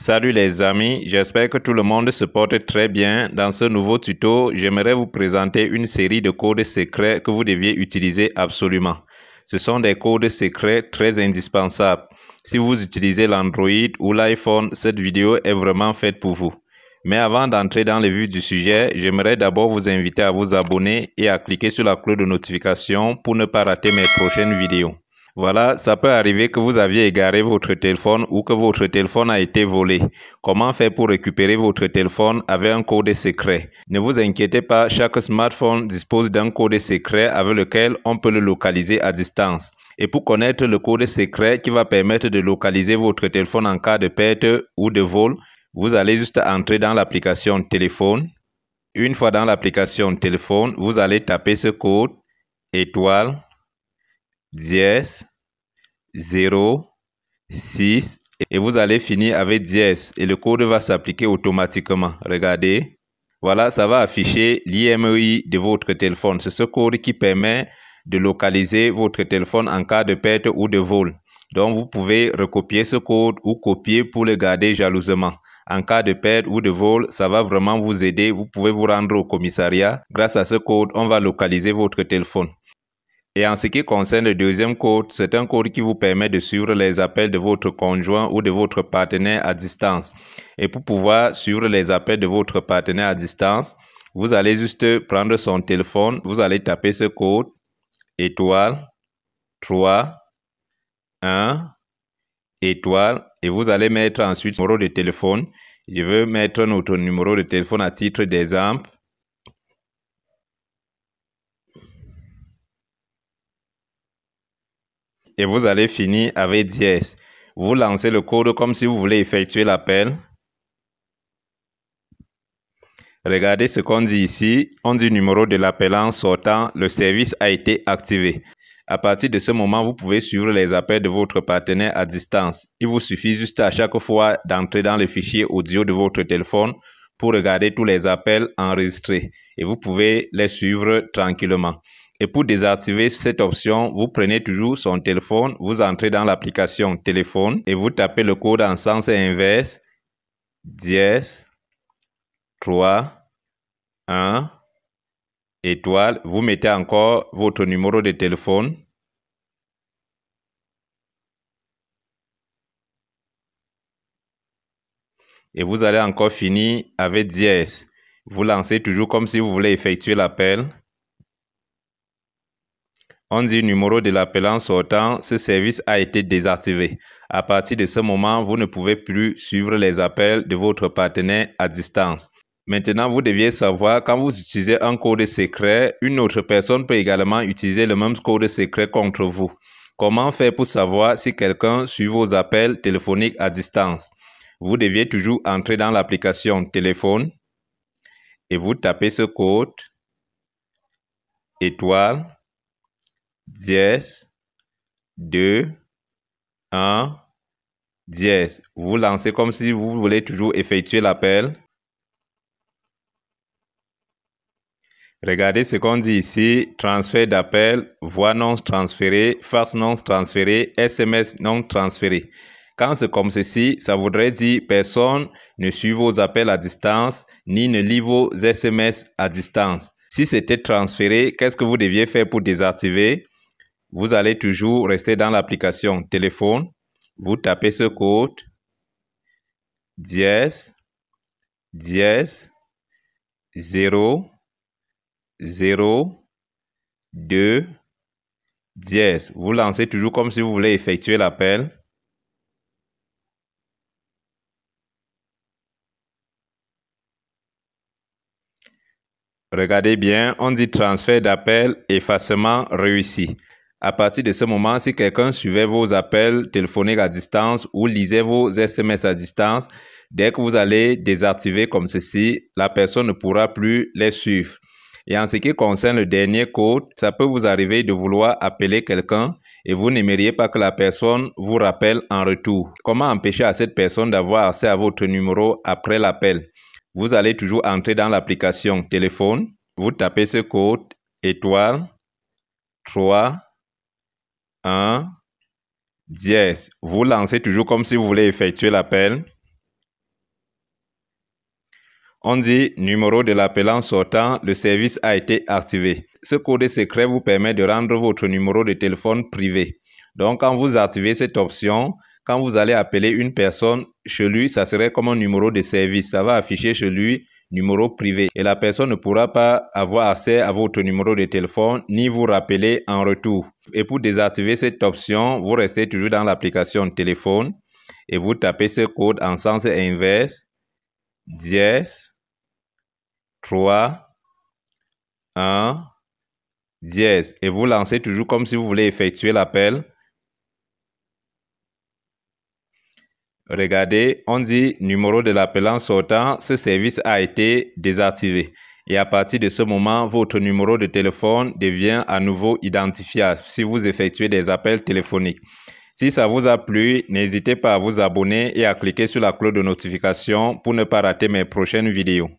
Salut les amis, j'espère que tout le monde se porte très bien. Dans ce nouveau tuto, j'aimerais vous présenter une série de codes secrets que vous deviez utiliser absolument. Ce sont des codes secrets très indispensables. Si vous utilisez l'Android ou l'iPhone, cette vidéo est vraiment faite pour vous. Mais avant d'entrer dans les vues du sujet, j'aimerais d'abord vous inviter à vous abonner et à cliquer sur la cloche de notification pour ne pas rater mes prochaines vidéos. Voilà, ça peut arriver que vous aviez égaré votre téléphone ou que votre téléphone a été volé. Comment faire pour récupérer votre téléphone avec un code secret Ne vous inquiétez pas, chaque smartphone dispose d'un code secret avec lequel on peut le localiser à distance. Et pour connaître le code secret qui va permettre de localiser votre téléphone en cas de perte ou de vol, vous allez juste entrer dans l'application téléphone. Une fois dans l'application téléphone, vous allez taper ce code étoile 10, 0, 6, et vous allez finir avec 10. et le code va s'appliquer automatiquement. Regardez, voilà, ça va afficher l'IMEI de votre téléphone. C'est ce code qui permet de localiser votre téléphone en cas de perte ou de vol. Donc, vous pouvez recopier ce code ou copier pour le garder jalousement. En cas de perte ou de vol, ça va vraiment vous aider. Vous pouvez vous rendre au commissariat. Grâce à ce code, on va localiser votre téléphone. Et en ce qui concerne le deuxième code, c'est un code qui vous permet de suivre les appels de votre conjoint ou de votre partenaire à distance. Et pour pouvoir suivre les appels de votre partenaire à distance, vous allez juste prendre son téléphone, vous allez taper ce code étoile 3 1 étoile et vous allez mettre ensuite le numéro de téléphone. Je veux mettre notre numéro de téléphone à titre d'exemple et vous allez finir avec dièse. Vous lancez le code comme si vous voulez effectuer l'appel. Regardez ce qu'on dit ici. On dit numéro de l'appelant sortant, le service a été activé. À partir de ce moment, vous pouvez suivre les appels de votre partenaire à distance. Il vous suffit juste à chaque fois d'entrer dans le fichier audio de votre téléphone pour regarder tous les appels enregistrés et vous pouvez les suivre tranquillement. Et pour désactiver cette option, vous prenez toujours son téléphone, vous entrez dans l'application téléphone et vous tapez le code en sens inverse 10 3 1 étoile. Vous mettez encore votre numéro de téléphone. Et vous allez encore finir avec 10. Vous lancez toujours comme si vous voulez effectuer l'appel on dit numéro de l'appelant sortant, ce service a été désactivé. À partir de ce moment, vous ne pouvez plus suivre les appels de votre partenaire à distance. Maintenant, vous deviez savoir quand vous utilisez un code secret, une autre personne peut également utiliser le même code secret contre vous. Comment faire pour savoir si quelqu'un suit vos appels téléphoniques à distance Vous deviez toujours entrer dans l'application téléphone et vous tapez ce code étoile 10, 2, 1, 10. Vous lancez comme si vous voulez toujours effectuer l'appel. Regardez ce qu'on dit ici, transfert d'appel, voix non transférée, face non transférée, SMS non transférée. Quand c'est comme ceci, ça voudrait dire personne ne suit vos appels à distance ni ne lit vos SMS à distance. Si c'était transféré, qu'est-ce que vous deviez faire pour désactiver vous allez toujours rester dans l'application téléphone. Vous tapez ce code dièse, dièse, 0, 0, 2, 10. Vous lancez toujours comme si vous voulez effectuer l'appel. Regardez bien, on dit transfert d'appel, effacement réussi. À partir de ce moment, si quelqu'un suivait vos appels téléphoniques à distance ou lisait vos SMS à distance, dès que vous allez désactiver comme ceci, la personne ne pourra plus les suivre. Et en ce qui concerne le dernier code, ça peut vous arriver de vouloir appeler quelqu'un et vous n'aimeriez pas que la personne vous rappelle en retour. Comment empêcher à cette personne d'avoir accès à votre numéro après l'appel Vous allez toujours entrer dans l'application téléphone, vous tapez ce code étoile 3 1, 10, Vous lancez toujours comme si vous voulez effectuer l'appel. On dit numéro de l'appelant sortant, le service a été activé. Ce code secret vous permet de rendre votre numéro de téléphone privé. Donc quand vous activez cette option, quand vous allez appeler une personne chez lui, ça serait comme un numéro de service. Ça va afficher chez lui numéro privé et la personne ne pourra pas avoir accès à votre numéro de téléphone ni vous rappeler en retour. Et pour désactiver cette option, vous restez toujours dans l'application téléphone et vous tapez ce code en sens inverse 10 3 1 10 et vous lancez toujours comme si vous voulez effectuer l'appel Regardez, on dit numéro de l'appelant sortant, ce service a été désactivé. Et à partir de ce moment, votre numéro de téléphone devient à nouveau identifiable si vous effectuez des appels téléphoniques. Si ça vous a plu, n'hésitez pas à vous abonner et à cliquer sur la cloche de notification pour ne pas rater mes prochaines vidéos.